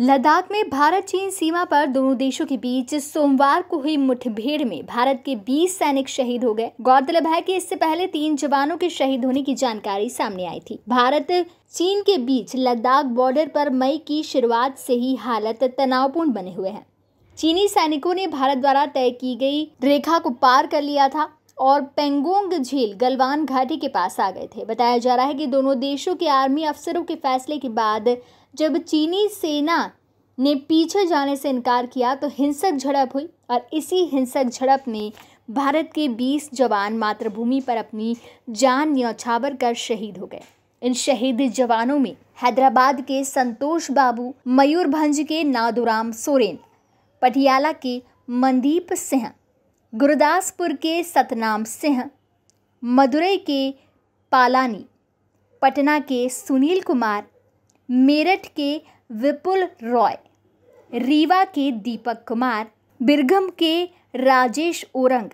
लद्दाख में भारत चीन सीमा पर दोनों देशों के बीच सोमवार को हुई मुठभेड़ में भारत के 20 सैनिक शहीद हो गए गौरतलब है कि इससे पहले तीन जवानों के शहीद होने की जानकारी सामने आई थी भारत चीन के बीच लद्दाख बॉर्डर पर मई की शुरुआत से ही हालत तनावपूर्ण बने हुए हैं चीनी सैनिकों ने भारत द्वारा तय की गई रेखा को पार कर लिया था और पेंगोंग झील गलवान घाटी के पास आ गए थे बताया जा रहा है कि दोनों देशों के आर्मी अफसरों के फैसले के बाद जब चीनी सेना ने पीछे जाने से इनकार किया तो हिंसक झड़प हुई और इसी हिंसक झड़प में भारत के 20 जवान मातृभूमि पर अपनी जान न्यौछावर कर शहीद हो गए इन शहीद जवानों में हैदराबाद के संतोष बाबू मयूरभंज के नादुराम सोरेन पटियाला के मनदीप सिंह गुरदासपुर के सतनाम सिंह मदुरई के पालानी पटना के सुनील कुमार मेरठ के विपुल रॉय रीवा के दीपक कुमार बिरगम के राजेश ओरंग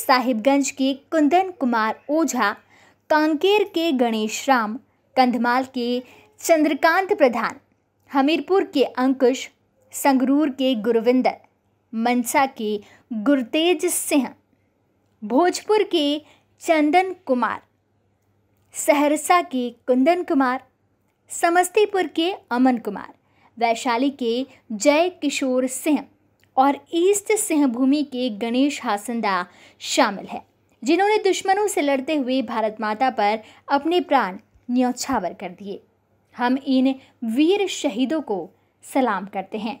साहिबगंज के कुंदन कुमार ओझा कांकेर के गणेश राम कंधमाल के चंद्रकांत प्रधान हमीरपुर के अंकुश संगरूर के गुरविंदर मनसा के गुरतेज सिंह भोजपुर के चंदन कुमार सहरसा के कुंदन कुमार समस्तीपुर के अमन कुमार वैशाली के जय किशोर सिंह और ईस्ट सिंहभूमि के गणेश हासंदा शामिल है जिन्होंने दुश्मनों से लड़ते हुए भारत माता पर अपने प्राण न्यौछावर कर दिए हम इन वीर शहीदों को सलाम करते हैं